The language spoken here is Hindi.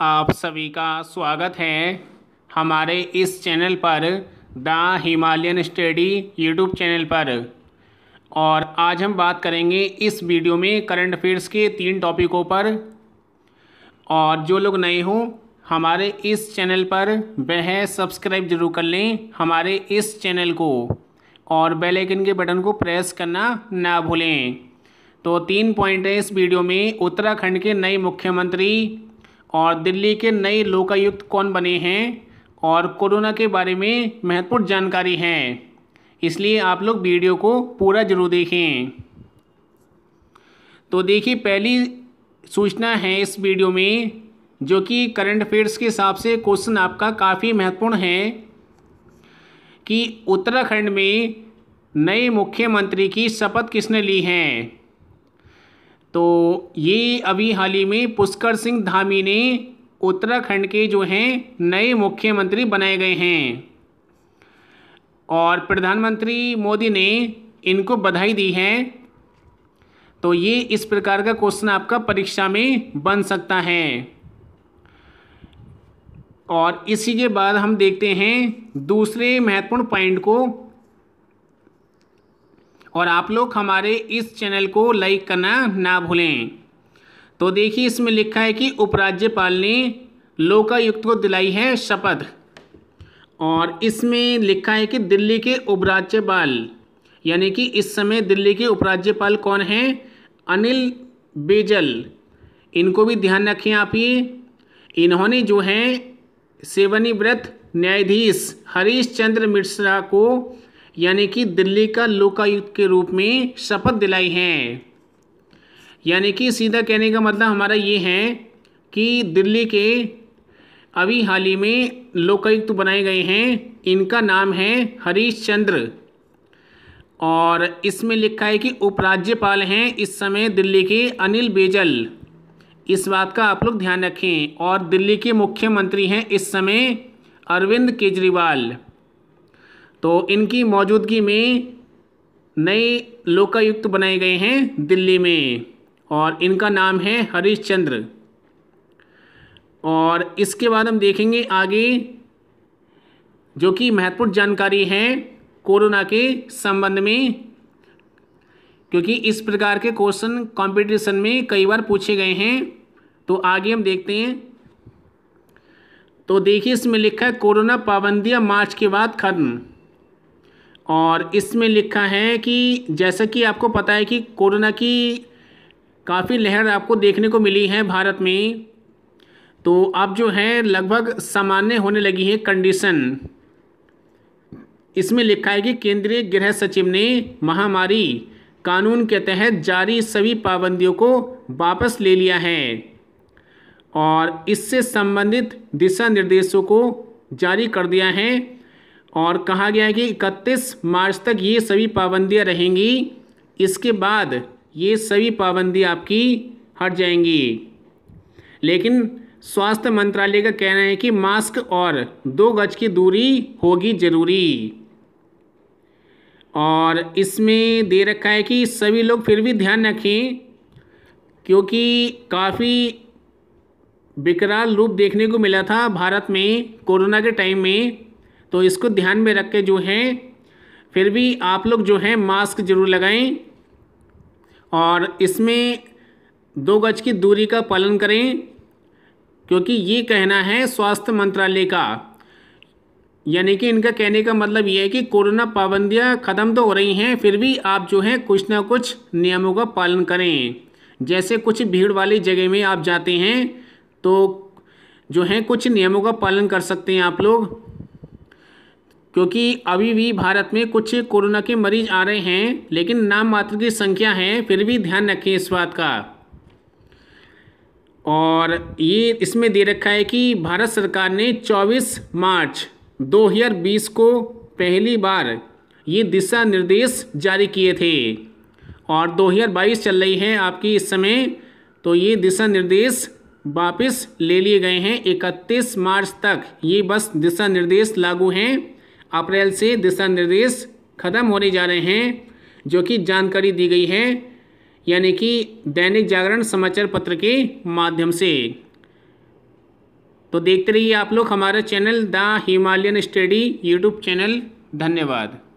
आप सभी का स्वागत है हमारे इस चैनल पर the Himalayan study YouTube channel पर और आज हम बात करेंगे इस वीडियो में करंट अफेयर्स के तीन टॉपिकों पर और जो लोग नए हों हमारे इस चैनल पर वह सब्सक्राइब जरूर कर लें हमारे इस चैनल को और बेल आइकन के बटन को प्रेस करना ना भूलें तो तीन पॉइंट हैं इस वीडियो में उत्तराखंड के नए मुख्यमंत्री और दिल्ली के नए लोकायुक्त कौन बने हैं और कोरोना के बारे में महत्वपूर्ण जानकारी है इसलिए आप लोग वीडियो को पूरा जरूर देखें तो देखिए पहली सूचना है इस वीडियो में जो कि करंट अफेयर्स के हिसाब से क्वेश्चन आपका काफ़ी महत्वपूर्ण है कि उत्तराखंड में नए मुख्यमंत्री की शपथ किसने ली है तो ये अभी हाल ही में पुष्कर सिंह धामी ने उत्तराखंड के जो हैं नए मुख्यमंत्री बनाए गए हैं और प्रधानमंत्री मोदी ने इनको बधाई दी है तो ये इस प्रकार का क्वेश्चन आपका परीक्षा में बन सकता है और इसी के बाद हम देखते हैं दूसरे महत्वपूर्ण पॉइंट को और आप लोग हमारे इस चैनल को लाइक करना ना भूलें तो देखिए इसमें लिखा है कि उपराज्यपाल ने लोकायुक्त को दिलाई है शपथ और इसमें लिखा है कि दिल्ली के उपराज्यपाल यानी कि इस समय दिल्ली के उपराज्यपाल कौन हैं अनिल बेजल इनको भी ध्यान रखें आप ये इन्होंने जो हैं सेवनिव्रत न्यायाधीश हरीश चंद्र मिश्रा को यानी कि दिल्ली का लोकायुक्त के रूप में शपथ दिलाई है यानी कि सीधा कहने का मतलब हमारा ये है कि दिल्ली के अभी हाल ही में लोकायुक्त बनाए गए हैं इनका नाम है हरीश चंद्र और इसमें लिखा है कि उपराज्यपाल हैं इस समय दिल्ली के अनिल बेजल इस बात का आप लोग ध्यान रखें और दिल्ली के मुख्यमंत्री हैं इस समय अरविंद केजरीवाल तो इनकी मौजूदगी में नए लोकायुक्त बनाए गए हैं दिल्ली में और इनका नाम है हरिश्चंद्र और इसके बाद हम देखेंगे आगे जो कि महत्वपूर्ण जानकारी है कोरोना के संबंध में क्योंकि इस प्रकार के क्वेश्चन कंपटीशन में कई बार पूछे गए हैं तो आगे हम देखते हैं तो देखिए इसमें लिखा है कोरोना पाबंदियां मार्च के बाद खत्म और इसमें लिखा है कि जैसा कि आपको पता है कि कोरोना की काफ़ी लहर आपको देखने को मिली है भारत में तो अब जो है लगभग सामान्य होने लगी है कंडीशन इसमें लिखा है कि केंद्रीय गृह सचिव ने महामारी कानून के तहत जारी सभी पाबंदियों को वापस ले लिया है और इससे संबंधित दिशा निर्देशों को जारी कर दिया है और कहा गया है कि इकतीस मार्च तक ये सभी पाबंदियाँ रहेंगी इसके बाद ये सभी पाबंदी आपकी हट जाएंगी लेकिन स्वास्थ्य मंत्रालय का कहना है कि मास्क और दो गज की दूरी होगी जरूरी और इसमें दे रखा है कि सभी लोग फिर भी ध्यान रखें क्योंकि काफ़ी विकराल रूप देखने को मिला था भारत में कोरोना के टाइम में तो इसको ध्यान में रख के जो है फिर भी आप लोग जो है मास्क जरूर लगाएं और इसमें दो गज की दूरी का पालन करें क्योंकि ये कहना है स्वास्थ्य मंत्रालय का यानी कि इनका कहने का मतलब ये है कि कोरोना पाबंदियां ख़त्म तो हो रही हैं फिर भी आप जो है कुछ ना कुछ नियमों का पालन करें जैसे कुछ भीड़ वाली जगह में आप जाते हैं तो जो है कुछ नियमों का पालन कर सकते हैं आप लोग क्योंकि अभी भी भारत में कुछ कोरोना के मरीज आ रहे हैं लेकिन नाम मात्र की संख्या है फिर भी ध्यान रखें इस बात का और ये इसमें दे रखा है कि भारत सरकार ने 24 मार्च 2020 को पहली बार ये दिशा निर्देश जारी किए थे और 2022 चल रही है आपकी इस समय तो ये दिशा निर्देश वापस ले लिए गए हैं 31 मार्च तक ये बस दिशा निर्देश लागू हैं अप्रैल से दिशा निर्देश खत्म होने जा रहे हैं जो कि जानकारी दी गई है यानी कि दैनिक जागरण समाचार पत्र के माध्यम से तो देखते रहिए आप लोग हमारा channel the Himalayan study YouTube channel धन्यवाद